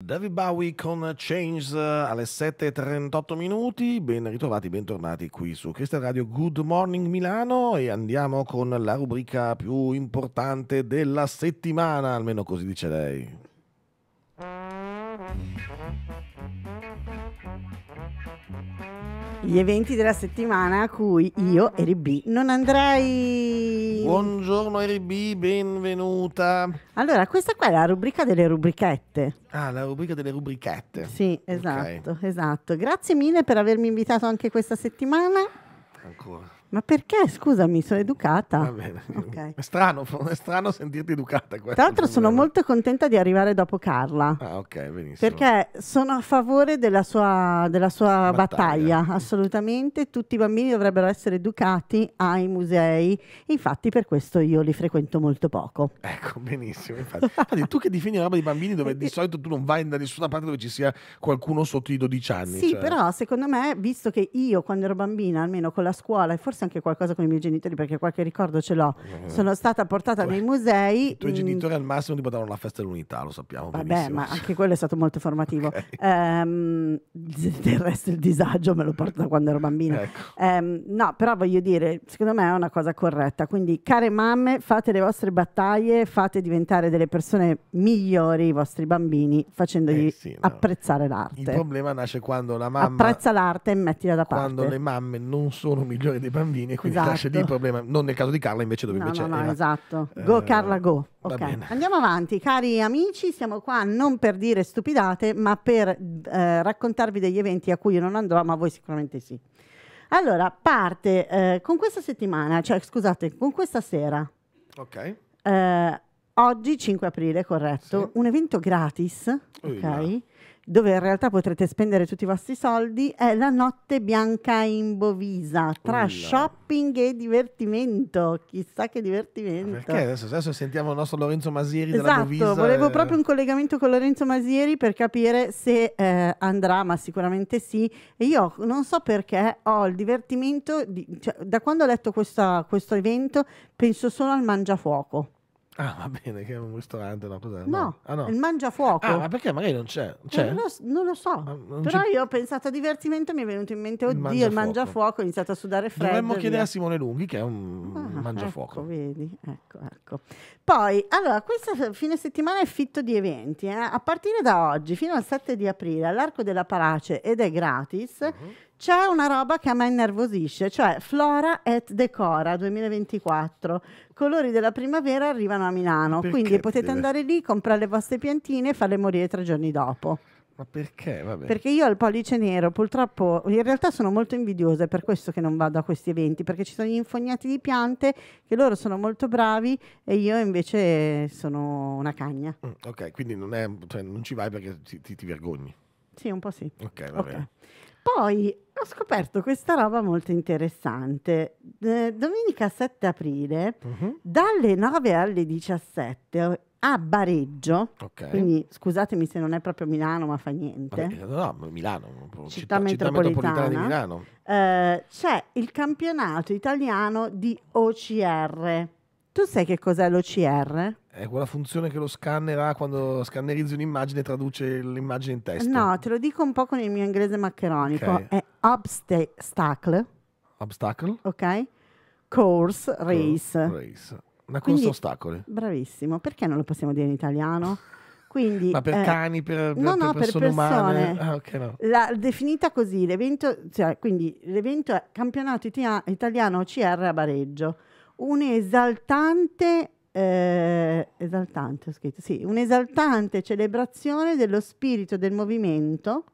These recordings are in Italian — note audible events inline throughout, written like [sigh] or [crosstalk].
David Bowie con Change eh, alle 7.38 minuti, ben ritrovati, bentornati qui su Cristian Radio Good Morning Milano e andiamo con la rubrica più importante della settimana, almeno così dice lei gli eventi della settimana a cui io, Eri B, non andrei. Buongiorno Eri B, benvenuta. Allora, questa qua è la rubrica delle rubrichette. Ah, la rubrica delle rubrichette. Sì, esatto, okay. esatto. Grazie mille per avermi invitato anche questa settimana. Ancora. Ma perché? Scusami, sono educata. Va bene. Okay. È, strano, è strano sentirti educata. Tra l'altro sono molto contenta di arrivare dopo Carla. Ah, ok, benissimo. Perché sono a favore della sua, della sua battaglia. battaglia. Mm. assolutamente. Tutti i bambini dovrebbero essere educati ai musei. Infatti per questo io li frequento molto poco. Ecco, benissimo. Infatti, infatti tu che difini la roba di bambini dove di [laughs] solito tu non vai da nessuna parte dove ci sia qualcuno sotto i 12 anni. Sì, cioè... però secondo me, visto che io quando ero bambina, almeno con la scuola e forse forse anche qualcosa con i miei genitori perché qualche ricordo ce l'ho. Eh. Sono stata portata tu, nei musei. I tuoi genitori al massimo ti portavano la festa dell'unità, lo sappiamo. Vabbè, benissimo. ma anche quello è stato molto formativo. [laughs] Okay. Um, del resto il disagio me lo porto da quando ero bambina. Ecco. Um, no, però voglio dire, secondo me è una cosa corretta. Quindi, care mamme, fate le vostre battaglie, fate diventare delle persone migliori i vostri bambini facendogli eh sì, no. apprezzare l'arte. Il problema nasce quando la mamma apprezza l'arte e mettila da parte. Quando le mamme non sono migliori dei bambini bambini, quindi esatto. nasce lì il esatto. problema. Non nel caso di Carla, invece, dove no, invece no, no, era, esatto. Eh, go Carla, go. Okay. Andiamo avanti, cari amici, siamo qua non per dire stupidate, ma per eh, raccontarvi degli eventi a cui io non andrò, ma voi sicuramente sì. Allora, parte eh, con questa settimana, cioè scusate, con questa sera. Ok. Eh, oggi 5 aprile, corretto, sì. un evento gratis, Uina. ok? dove in realtà potrete spendere tutti i vostri soldi, è la notte bianca in Bovisa, tra Ulla. shopping e divertimento. Chissà che divertimento. Perché adesso, adesso sentiamo il nostro Lorenzo Masieri esatto, della Bovisa. Esatto, volevo proprio un collegamento con Lorenzo Masieri per capire se eh, andrà, ma sicuramente sì. E io non so perché ho il divertimento, di, cioè, da quando ho letto questa, questo evento penso solo al mangiafuoco. Ah, va bene, che è un ristorante, una cosa. No, Ah, no. il mangiafuoco. Ah, ma perché magari non c'è? Eh, c'è? Non, lo, non, lo, so. non Però c'è... io ho pensato a divertimento e mi è venuto in mente, oddio, il mangiafuoco. Il mangiafuoco ho iniziato a sudare freddo. Dovremmo chiedere a Simone Lunghi, che è un ah, ecco, mangiafuoco. Ecco, vedi, ecco, ecco. Poi, allora, questo fine settimana è fitto di eventi. Eh? A partire da oggi, fino al 7 di aprile, all'Arco della Parace, ed è gratis. Uh-huh c'è una roba che a me innervosisce, cioè Flora et Decora 2024. Colori della primavera arrivano a Milano, perché quindi potete deve... andare lì, comprare le vostre piantine e farle morire tre giorni dopo. Ma perché? Vabbè. Perché io ho il pollice nero, purtroppo in realtà sono molto invidiosa, è per questo che non vado a questi eventi, perché ci sono gli infognati di piante che loro sono molto bravi e io invece sono una cagna. Mm, ok, quindi non, è, cioè, non, ci vai perché ti, ti, ti vergogni. Sì, un po' sì. Ok, va okay. bene poi ho scoperto questa roba molto interessante. Eh, domenica 7 aprile, uh-huh. dalle 9 alle 17 a Bareggio, okay. quindi scusatemi se non è proprio Milano, ma fa niente. Vabbè, no, no, Milano, città, città metropolitana, città metropolitana di Milano. Eh, c'è il campionato italiano di OCR tu sai che cos'è l'OCR? È quella funzione che lo scanner ha quando scannerizzi un'immagine e traduce l'immagine in testo. No, te lo dico un po' con il mio inglese maccheronico. Okay. È obstacle. Obstacle. Ok. Course, race. Oh, race. Una corsa Quindi, ostacoli. Bravissimo. Perché non lo possiamo dire in italiano? Quindi, Ma per eh, cani, per, per, no, per no, per persone umane? Ah, okay, no. la, definita così, l'evento, cioè, quindi l'evento è campionato itia, italiano OCR a Bareggio un'esaltante eh, esaltante, scritto, sì, un'esaltante celebrazione dello spirito del movimento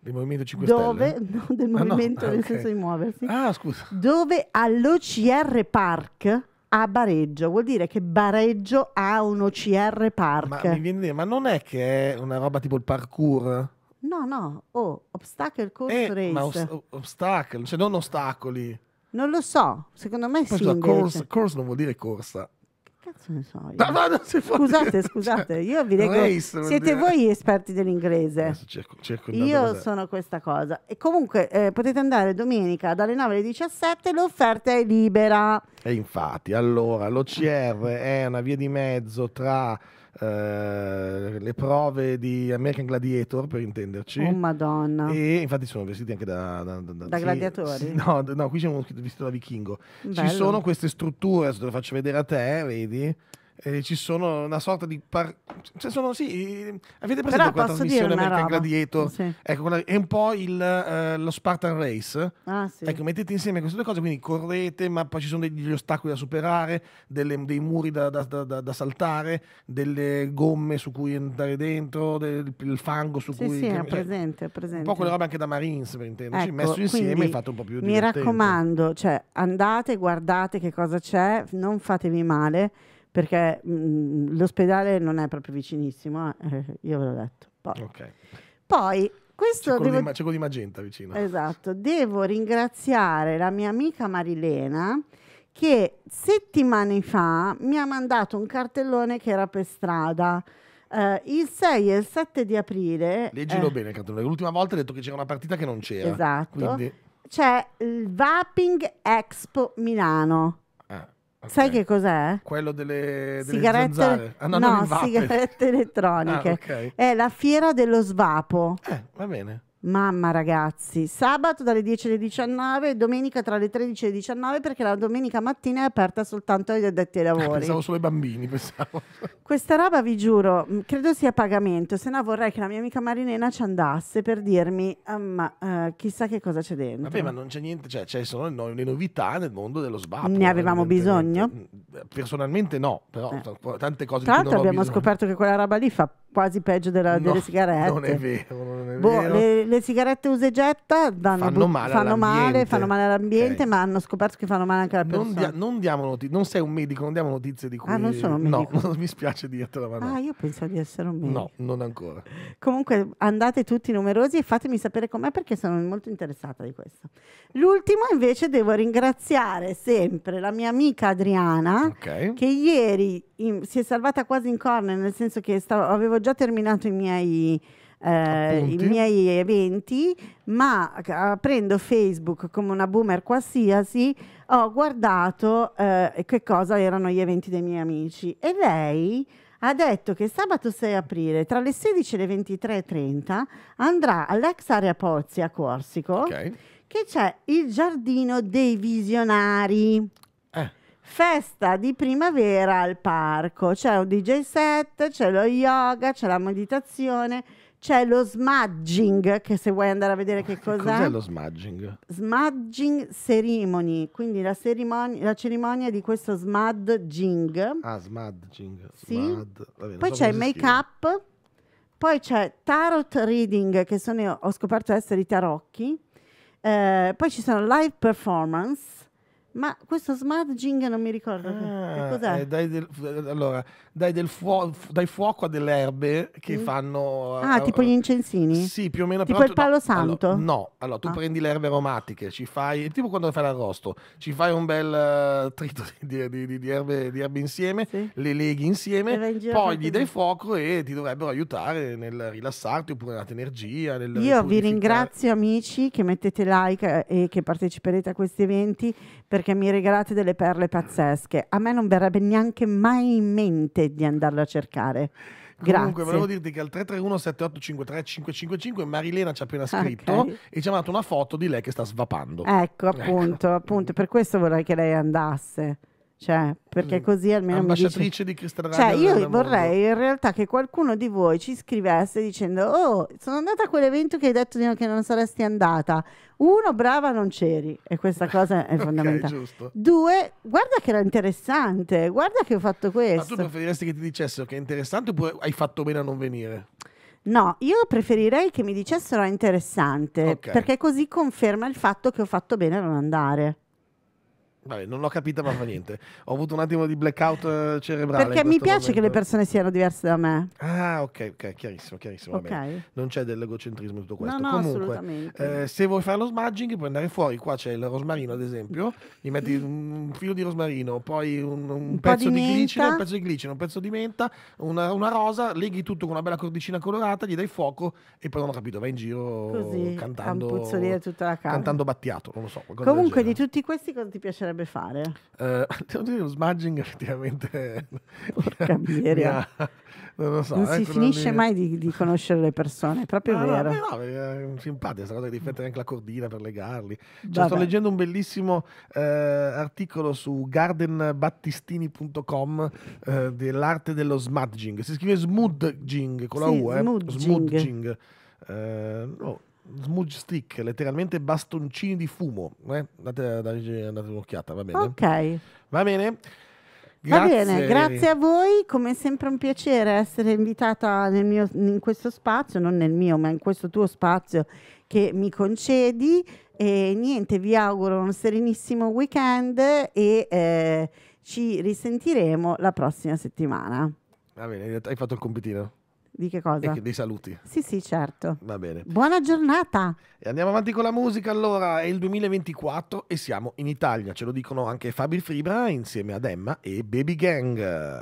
del Movimento 5 dove, [laughs] no, del ah, movimento no, ah, nel okay. senso di muoversi. Ah, scusa. Dove all'OCR Park a Bareggio, vuol dire che Bareggio ha un OCR Park. Ma mi viene dire, ma non è che è una roba tipo il parkour? No, no, oh, obstacle course eh, race. Ma os- obstacle, cioè non ostacoli. Non lo so, secondo me Poi sì. Scusa, course, cioè. course non vuol dire corsa. Che cazzo ne so io? No, no, scusate, dire, scusate, cioè, io vi leggo. Race, siete voi gli esperti dell'inglese. Cerco, cerco io sono questa cosa. E comunque eh, potete andare domenica dalle 9 alle 17, l'offerta è libera. E infatti, allora, l'OCR è una via di mezzo tra eh, le prove di American Gladiator per intenderci. Oh madonna. E infatti sono vestiti anche da... Da, da, da sì, gladiatori? Sì, no, no, qui siamo visto da vichingo. Bello. Ci sono queste strutture, adesso te le faccio vedere a te, vedi? eh, ci sono una sorta di... Par... Cioè sono, sì, avete presente Però quella trasmissione American Gladiator? Sì. Ecco, è un po' il, eh, lo Spartan Race. Ah, sì. Ecco, mettete insieme queste due cose, quindi correte, ma poi ci sono degli ostacoli da superare, delle, dei muri da, da, da, da, saltare, delle gomme su cui andare dentro, del il fango su sì, cui... Sì, è presente, è presente. Un po' quelle robe anche da Marines, per intenderci, ecco, messo insieme e fatto un po' più di... Mi raccomando, cioè, andate, guardate che cosa c'è, non fatevi male perché mh, mm, l'ospedale non è proprio vicinissimo, eh, eh, io ve l'ho detto. Poi, okay. poi questo... C'è quello, devo... di, c'è quello di Magenta vicino. Esatto, devo ringraziare la mia amica Marilena che settimane fa mi ha mandato un cartellone che era per strada. Uh, il 6 e il 7 di aprile. Leggilo eh, bene, cartellone, L'ultima volta hai detto che c'era una partita che non c'era. Esatto. Quindi... C'è il Vaping Expo Milano. Okay. Sai che cos'è? Quello delle, delle sigarette, Ah, no, no sigarette elettroniche. Ah, okay. È la fiera dello svapo. Eh, va bene. Mamma ragazzi, sabato dalle 10 alle 19, domenica tra le 13 e le 19 perché la domenica mattina è aperta soltanto agli addetti ai lavori. Ah, pensavo solo ai bambini, pensavo. [laughs] Questa roba vi giuro, mm, credo sia a pagamento, se no vorrei che la mia amica Marinena ci andasse per dirmi ah, ma uh, chissà che cosa c'è dentro. Vabbè ma non c'è niente, cioè c'è cioè, solo no, le novità nel mondo dello sbaglio. Ne avevamo bisogno? Mm, personalmente no, però eh. tante cose... Tra l'altro abbiamo bisogno. scoperto che quella roba lì fa quasi peggio della, no, delle sigarette. Non è vero, non è boh, vero. Le, le, sigarette usa getta danno, fanno, male, fanno male, fanno male all'ambiente, okay. ma hanno scoperto che fanno male anche alla persona. Non, dia, non, diamo notizie, non sei un medico, non diamo notizie di cui... Ah, non sono un medico? No, [laughs] non mi spiace dirtelo. ma no. Ah, io pensavo di essere un medico. No, non ancora. Comunque andate tutti numerosi e fatemi sapere com'è perché sono molto interessata di questo. L'ultimo invece devo ringraziare sempre la mia amica Adriana okay. che ieri in, si è salvata quasi in corner, nel senso che stavo, avevo già terminato i miei, eh, i miei eventi, ma aprendo Facebook come una boomer qualsiasi, ho guardato eh, che cosa erano gli eventi dei miei amici e lei ha detto che sabato 6 aprile tra le 16 e le 23.30 andrà all'ex area Pozzi a Corsico okay. che c'è il giardino dei visionari festa di primavera al parco. C'è un DJ set, c'è lo yoga, c'è la meditazione, c'è lo smudging, che se vuoi andare a vedere che [laughs] cos'è. Cos'è lo smudging? Smudging ceremony, quindi la, cerimon- la cerimonia di questo smudging. Ah, smudging. Sì. Smud. Vabbè, Poi so c'è il make-up. Poi c'è tarot reading, che sono, ho scoperto essere i tarocchi. Eh, poi ci sono live performance ma questo smudging non mi ricordo ah, che cos'è. Eh, dai, del, allora, dai, del fuo- dai, fuoco a delle erbe che mm. fanno. Ah, uh, tipo gli eh, incensini? Sì, più o meno. Tipo però, il palo no, santo? Allora, no, allora tu ah. prendi le erbe aromatiche, ci fai. Tipo quando fai l'arrosto, ci fai un bel uh, trito di, di, di, di, erbe, di erbe insieme, sì. le leghi insieme, poi gli dai fuoco e ti dovrebbero aiutare nel rilassarti oppure nella tua energia. Io vi ringrazio, amici, che mettete like e che parteciperete a questi eventi perché perché mi regalate delle perle pazzesche. A me non verrebbe neanche mai in mente di andarlo a cercare. Grazie. Comunque, volevo dirti che al 331-7853-555 Marilena ci ha appena scritto okay. e ci ha mandato una foto di lei che sta svapando. Ecco, appunto, ecco. appunto, per questo vorrei che lei andasse. Cioè, perché mm. così almeno ambasciatrice mi dice... di Cristal Cioè, io vorrei in realtà che qualcuno di voi ci scrivesse dicendo "Oh, sono andata a quell'evento che hai detto di no, che non saresti andata". Uno, brava, non c'eri e questa cosa è [laughs] fondamentale. okay, Due, guarda che era interessante, guarda che ho fatto questo. Ma tu preferiresti che ti dicessero che è interessante oppure hai fatto bene a non venire? No, io preferirei che mi dicessero è interessante, okay. perché così conferma il fatto che ho fatto bene a non andare. Vabbè, non l'ho capita, ma fa niente. Ho avuto un attimo di blackout eh, cerebrale. Perché mi piace momento. che le persone siano diverse da me. Ah, ok, ok, chiarissimo, chiarissimo. Okay. Non c'è dell'egocentrismo in tutto questo. No, no, Comunque, eh, se vuoi fare lo smudging, puoi andare fuori. Qua c'è il rosmarino, ad esempio. Gli metti un filo di rosmarino, poi un, un, un pezzo di, di glicina, un pezzo di glicina, un pezzo di menta, una, una, rosa, leghi tutto con una bella cordicina colorata, gli dai fuoco e poi non ho capito, vai in giro Così, cantando, tutta la casa. cantando battiato. Non lo so. Comunque, di tutti questi, cosa ti piacerebbe? potrebbe fare? Uh, devo dire, lo smudging effettivamente... [laughs] Porca miseria. non lo so. Non si ecco, finisce lì. mai di, di, conoscere le persone, è proprio ah, no, vero. No, eh, no, è eh, simpatica questa cosa di mettere anche la cordina per legarli. Cioè, sto leggendo un bellissimo eh, articolo su gardenbattistini.com eh, dell'arte dello smudging. Si scrive smudging con la sì, U, eh? smudging. smudging. Eh, no smudge stick, letteralmente bastoncini di fumo. Eh? Andate, andate, andate un'occhiata, va bene. Ok. Va bene. Grazie. Va bene, grazie a voi, come sempre un piacere essere invitata mio, in questo spazio, non nel mio, ma in questo tuo spazio che mi concedi e niente, vi auguro un serenissimo weekend e eh, ci risentiremo la prossima settimana. Va bene, hai fatto il compitino. Di che cosa? dei saluti. Sì, sì, certo. Va bene. Buona giornata. E andiamo avanti con la musica. Allora, è il 2024 e siamo in Italia. Ce lo dicono anche Fabio Fribra insieme ad Emma e Baby Gang.